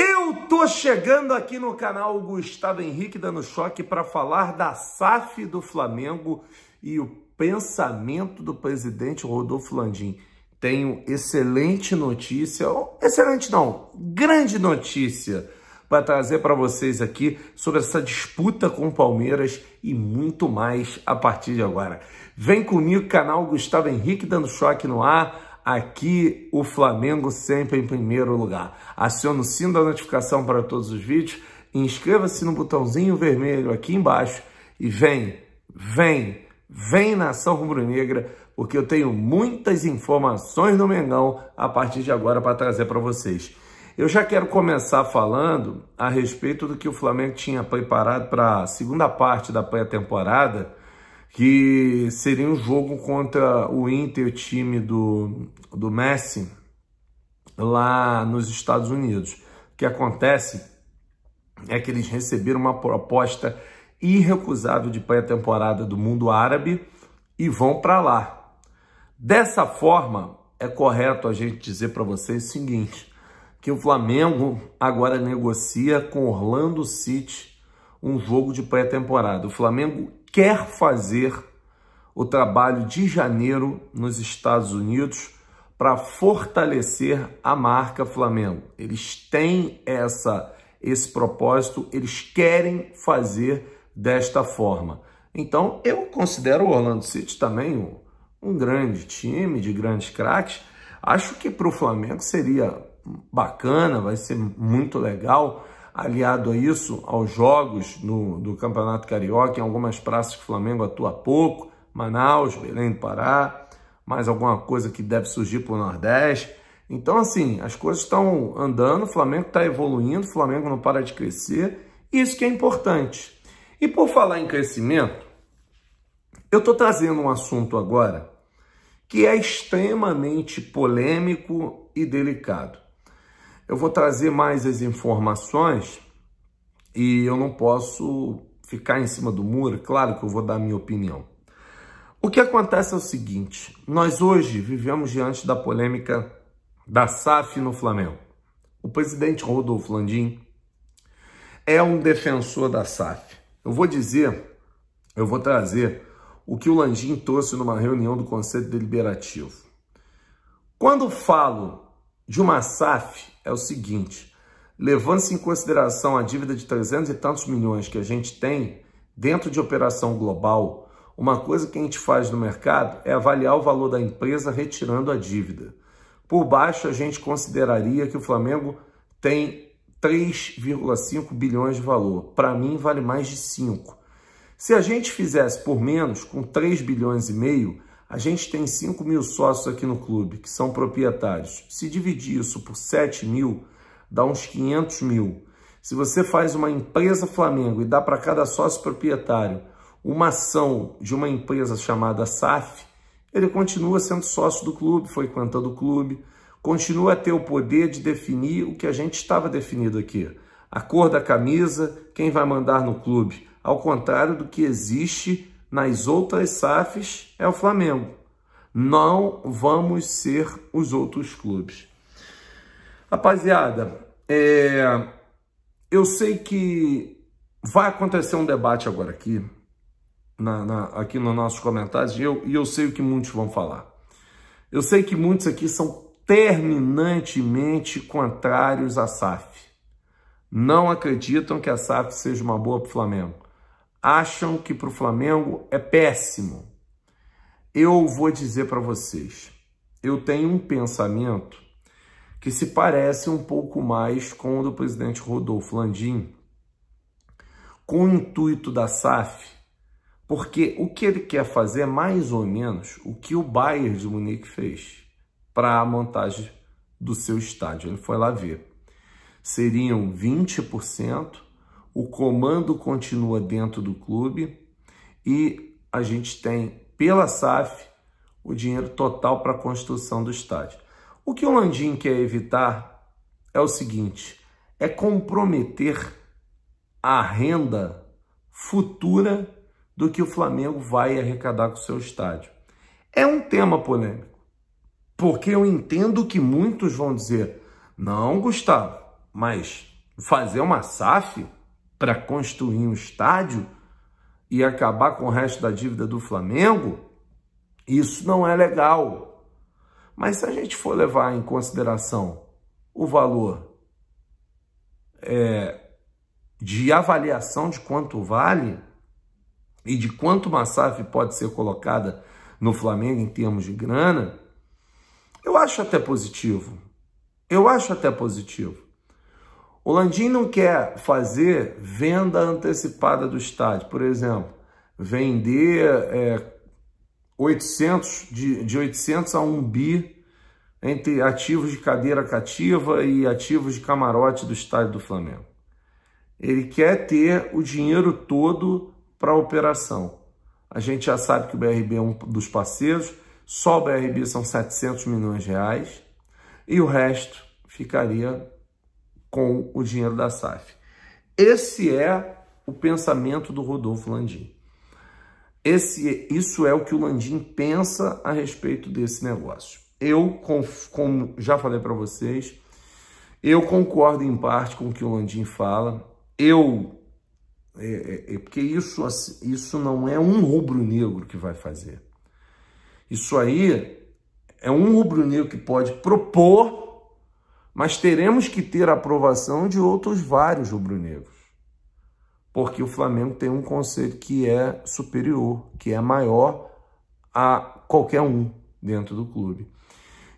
Eu tô chegando aqui no canal Gustavo Henrique dando choque para falar da SAF do Flamengo e o pensamento do presidente Rodolfo Landim. Tenho excelente notícia, excelente não, grande notícia para trazer para vocês aqui sobre essa disputa com o Palmeiras e muito mais a partir de agora. Vem comigo, canal Gustavo Henrique dando choque no ar aqui o Flamengo sempre em primeiro lugar. Acione o sino da notificação para todos os vídeos, inscreva-se no botãozinho vermelho aqui embaixo e vem, vem, vem na Ação rubro-negra, porque eu tenho muitas informações do Mengão a partir de agora para trazer para vocês. Eu já quero começar falando a respeito do que o Flamengo tinha preparado para a segunda parte da pré-temporada que seria um jogo contra o Inter, time do, do Messi, lá nos Estados Unidos. O que acontece é que eles receberam uma proposta irrecusável de pré-temporada do mundo árabe e vão para lá. Dessa forma, é correto a gente dizer para vocês o seguinte, que o Flamengo agora negocia com Orlando City um jogo de pré-temporada. O Flamengo quer fazer o trabalho de janeiro nos Estados Unidos para fortalecer a marca Flamengo. Eles têm essa esse propósito, eles querem fazer desta forma. Então, eu considero o Orlando City também um, um grande time, de grandes craques. Acho que para o Flamengo seria bacana, vai ser muito legal Aliado a isso, aos jogos no, do Campeonato Carioca, em algumas praças que o Flamengo atua pouco, Manaus, Belém do Pará, mais alguma coisa que deve surgir para o Nordeste. Então, assim, as coisas estão andando, o Flamengo está evoluindo, o Flamengo não para de crescer, isso que é importante. E por falar em crescimento, eu estou trazendo um assunto agora que é extremamente polêmico e delicado. Eu vou trazer mais as informações e eu não posso ficar em cima do muro, claro que eu vou dar a minha opinião. O que acontece é o seguinte, nós hoje vivemos diante da polêmica da SAF no Flamengo. O presidente Rodolfo Landim é um defensor da SAF. Eu vou dizer, eu vou trazer o que o Landim trouxe numa reunião do Conselho Deliberativo. Quando falo de uma SAF é o seguinte: levando-se em consideração a dívida de 300 e tantos milhões que a gente tem dentro de operação global, uma coisa que a gente faz no mercado é avaliar o valor da empresa retirando a dívida. Por baixo, a gente consideraria que o Flamengo tem 3,5 bilhões de valor. Para mim, vale mais de 5. Se a gente fizesse por menos, com 3 bilhões e meio, a gente tem 5 mil sócios aqui no clube, que são proprietários. Se dividir isso por 7 mil, dá uns 500 mil. Se você faz uma empresa Flamengo e dá para cada sócio proprietário uma ação de uma empresa chamada SAF, ele continua sendo sócio do clube, foi frequentando o clube, continua a ter o poder de definir o que a gente estava definido aqui. A cor da camisa, quem vai mandar no clube, ao contrário do que existe nas outras SAFs é o Flamengo. Não vamos ser os outros clubes. Rapaziada, é... eu sei que vai acontecer um debate agora aqui, na, na, aqui nos nossos comentários, e eu, e eu sei o que muitos vão falar. Eu sei que muitos aqui são terminantemente contrários à SAF. Não acreditam que a SAF seja uma boa para o Flamengo acham que para o Flamengo é péssimo. Eu vou dizer para vocês, eu tenho um pensamento que se parece um pouco mais com o do presidente Rodolfo Landim, com o intuito da SAF, porque o que ele quer fazer é mais ou menos o que o Bayern de Munique fez para a montagem do seu estádio. Ele foi lá ver. Seriam 20% o comando continua dentro do clube e a gente tem, pela SAF, o dinheiro total para a construção do estádio. O que o Landim quer evitar é o seguinte: é comprometer a renda futura do que o Flamengo vai arrecadar com o seu estádio. É um tema polêmico, porque eu entendo que muitos vão dizer: não, Gustavo, mas fazer uma SAF para construir um estádio e acabar com o resto da dívida do Flamengo, isso não é legal. Mas se a gente for levar em consideração o valor é, de avaliação de quanto vale e de quanto uma SAF pode ser colocada no Flamengo em termos de grana, eu acho até positivo. Eu acho até positivo. O Landim não quer fazer venda antecipada do estádio, por exemplo, vender é, 800, de, de 800 a 1 bi entre ativos de cadeira cativa e ativos de camarote do estádio do Flamengo. Ele quer ter o dinheiro todo para a operação. A gente já sabe que o BRB é um dos parceiros, só o BRB são 700 milhões de reais e o resto ficaria com o dinheiro da SAF. Esse é o pensamento do Rodolfo Landim. Esse, isso é o que o Landim pensa a respeito desse negócio. Eu, como já falei para vocês, eu concordo em parte com o que o Landim fala. Eu é, é, é porque isso, isso não é um rubro-negro que vai fazer. Isso aí é um rubro-negro que pode propor mas teremos que ter a aprovação de outros vários rubro-negros, porque o Flamengo tem um conselho que é superior, que é maior a qualquer um dentro do clube.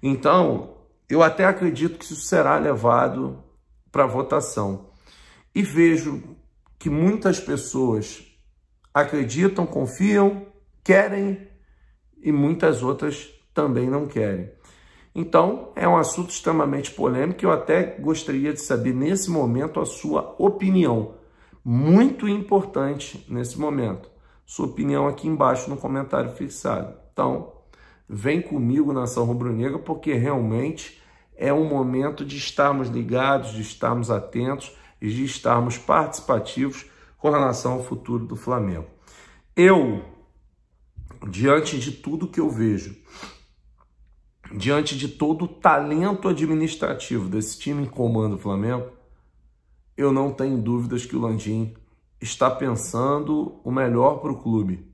Então, eu até acredito que isso será levado para votação. E vejo que muitas pessoas acreditam, confiam, querem e muitas outras também não querem. Então, é um assunto extremamente polêmico e eu até gostaria de saber nesse momento a sua opinião. Muito importante nesse momento. Sua opinião aqui embaixo no comentário fixado. Então, vem comigo nação rubro-negra porque realmente é um momento de estarmos ligados, de estarmos atentos e de estarmos participativos com relação ao futuro do Flamengo. Eu, diante de tudo que eu vejo, diante de todo o talento administrativo desse time em comando do Flamengo, eu não tenho dúvidas que o Landim está pensando o melhor para o clube.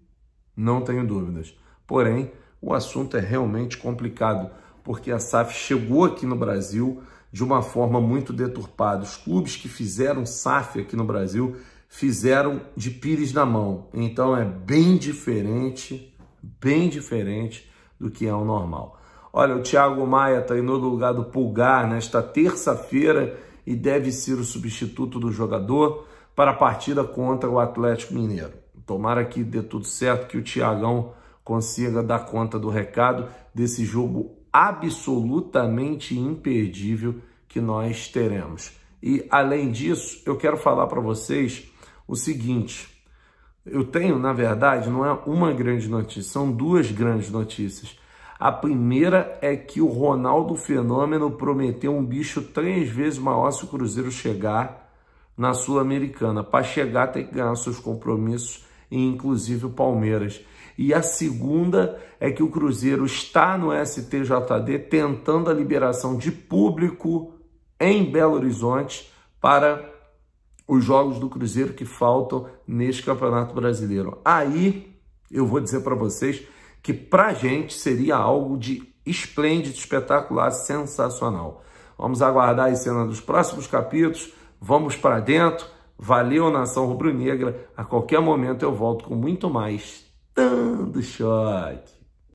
Não tenho dúvidas. Porém, o assunto é realmente complicado, porque a SAF chegou aqui no Brasil de uma forma muito deturpada. Os clubes que fizeram SAF aqui no Brasil fizeram de pires na mão. Então é bem diferente, bem diferente do que é o normal. Olha, o Thiago Maia treinou tá no lugar do Pulgar nesta terça-feira e deve ser o substituto do jogador para a partida contra o Atlético Mineiro. Tomara que dê tudo certo, que o Thiagão consiga dar conta do recado desse jogo absolutamente imperdível que nós teremos. E além disso, eu quero falar para vocês o seguinte: eu tenho, na verdade, não é uma grande notícia, são duas grandes notícias. A primeira é que o Ronaldo Fenômeno prometeu um bicho três vezes maior se o Cruzeiro chegar na Sul-Americana. Para chegar, tem que ganhar seus compromissos, e inclusive o Palmeiras. E a segunda é que o Cruzeiro está no STJD tentando a liberação de público em Belo Horizonte para os jogos do Cruzeiro que faltam neste Campeonato Brasileiro. Aí eu vou dizer para vocês que para a gente seria algo de esplêndido, espetacular, sensacional. Vamos aguardar a cena dos próximos capítulos, vamos para dentro, valeu nação rubro-negra, a qualquer momento eu volto com muito mais. Tanto shot!